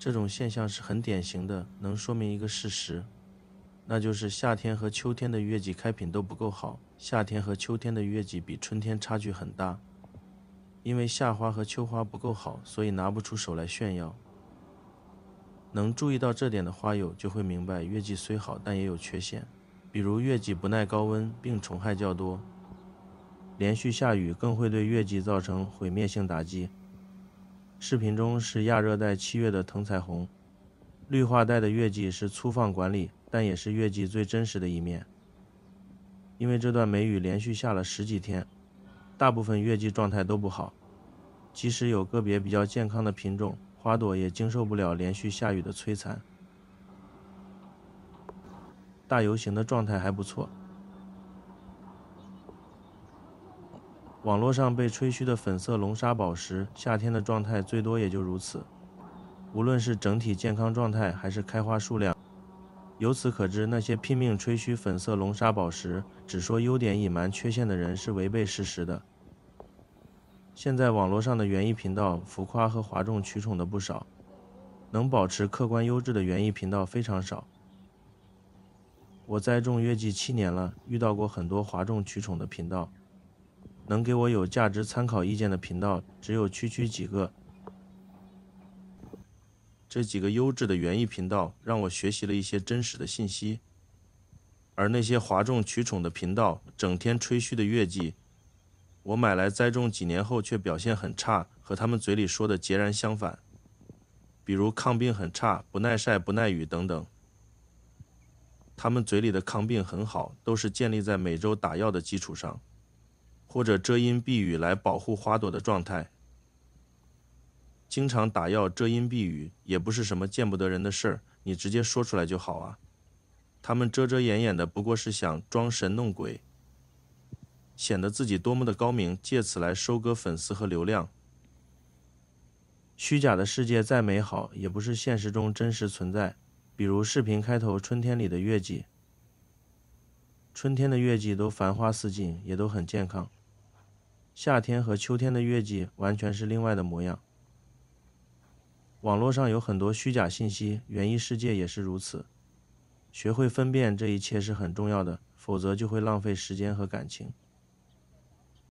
这种现象是很典型的，能说明一个事实，那就是夏天和秋天的月季开品都不够好，夏天和秋天的月季比春天差距很大，因为夏花和秋花不够好，所以拿不出手来炫耀。能注意到这点的花友就会明白，月季虽好，但也有缺陷，比如月季不耐高温，病虫害较多，连续下雨更会对月季造成毁灭性打击。视频中是亚热带七月的藤彩虹，绿化带的月季是粗放管理，但也是月季最真实的一面。因为这段梅雨连续下了十几天，大部分月季状态都不好，即使有个别比较健康的品种，花朵也经受不了连续下雨的摧残。大游行的状态还不错。网络上被吹嘘的粉色龙沙宝石，夏天的状态最多也就如此。无论是整体健康状态，还是开花数量，由此可知，那些拼命吹嘘粉色龙沙宝石，只说优点隐瞒缺陷的人是违背事实的。现在网络上的园艺频道，浮夸和哗众取宠的不少，能保持客观优质的园艺频道非常少。我栽种月季七年了，遇到过很多哗众取宠的频道。能给我有价值参考意见的频道只有区区几个，这几个优质的园艺频道让我学习了一些真实的信息，而那些哗众取宠的频道，整天吹嘘的月季，我买来栽种几年后却表现很差，和他们嘴里说的截然相反，比如抗病很差，不耐晒不耐雨等等，他们嘴里的抗病很好，都是建立在每周打药的基础上。或者遮阴避雨来保护花朵的状态，经常打药遮阴避雨也不是什么见不得人的事儿，你直接说出来就好啊。他们遮遮掩掩的不过是想装神弄鬼，显得自己多么的高明，借此来收割粉丝和流量。虚假的世界再美好，也不是现实中真实存在。比如视频开头春天里的月季，春天的月季都繁花似锦，也都很健康。夏天和秋天的月季完全是另外的模样。网络上有很多虚假信息，园艺世界也是如此。学会分辨这一切是很重要的，否则就会浪费时间和感情。